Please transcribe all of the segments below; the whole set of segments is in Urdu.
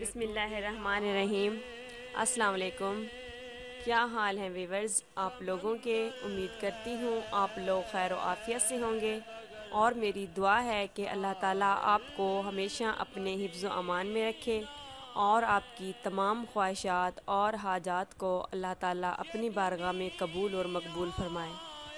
بسم اللہ الرحمن الرحیم السلام علیکم کیا حال ہیں ویورز آپ لوگوں کے امید کرتی ہوں آپ لوگ خیر و عافیت سے ہوں گے اور میری دعا ہے کہ اللہ تعالیٰ آپ کو ہمیشہ اپنے حفظ و امان میں رکھے اور آپ کی تمام خواہشات اور حاجات کو اللہ تعالیٰ اپنی بارگاہ میں قبول اور مقبول فرمائیں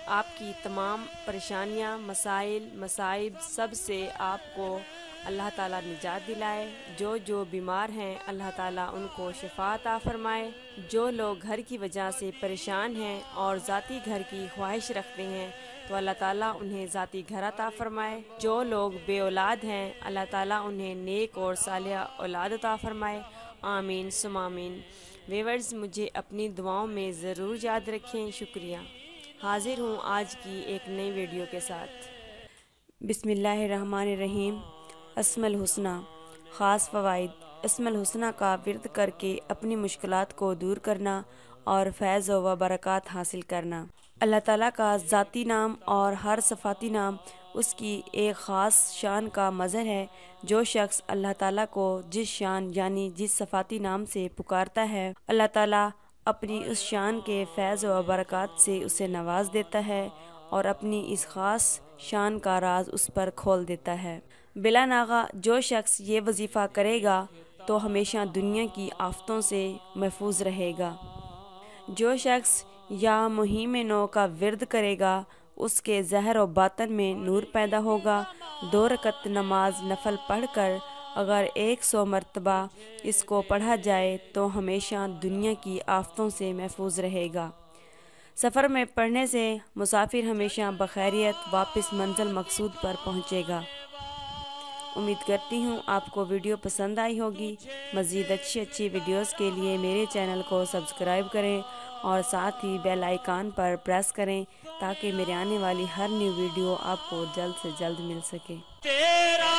آپ کی تمام پریشانیاں مسائل مصائب سب سے آپ کو اللہ تعالیٰ نجات دلائے جو جو بیمار ہیں اللہ تعالیٰ ان کو شفا عطا فرمائے جو لوگ گھر کی وجہ سے پریشان ہیں اور ذاتی گھر کی خواہش رکھتے ہیں تو اللہ تعالیٰ انہیں ذاتی گھر عطا فرمائے جو لوگ بے اولاد ہیں اللہ تعالیٰ انہیں نیک اور صالحہ اولاد عطا فرمائے آمین سمامین ویورز مجھے اپنی دعاؤں میں ضرور یاد رکھیں شکریہ حاضر ہوں آج کی ایک نئی ویڈیو کے ساتھ بسم اللہ الرحمن الرحیم اسم الحسنہ خاص فوائد اسم الحسنہ کا ورد کر کے اپنی مشکلات کو دور کرنا اور فیض و برکات حاصل کرنا اللہ تعالیٰ کا ذاتی نام اور ہر صفاتی نام اس کی ایک خاص شان کا مظہر ہے جو شخص اللہ تعالیٰ کو جس شان یعنی جس صفاتی نام سے پکارتا ہے اللہ تعالیٰ اپنی اس شان کے فیض و برکات سے اسے نواز دیتا ہے اور اپنی اس خاص شان کا راز اس پر کھول دیتا ہے بلا ناغا جو شخص یہ وظیفہ کرے گا تو ہمیشہ دنیا کی آفتوں سے محفوظ رہے گا جو شخص یا مہیم نو کا ورد کرے گا اس کے زہر و باطن میں نور پیدا ہوگا دو رکت نماز نفل پڑھ کر اگر ایک سو مرتبہ اس کو پڑھا جائے تو ہمیشہ دنیا کی آفتوں سے محفوظ رہے گا سفر میں پڑھنے سے مسافر ہمیشہ بخیریت واپس منزل مقصود پر پہنچے گا امید کرتی ہوں آپ کو ویڈیو پسند آئی ہوگی مزید اچھی اچھی ویڈیوز کے لیے میرے چینل کو سبسکرائب کریں اور ساتھ ہی بیل آئیکان پر پریس کریں تاکہ میرے آنے والی ہر نیو ویڈیو آپ کو جلد سے جلد مل سکے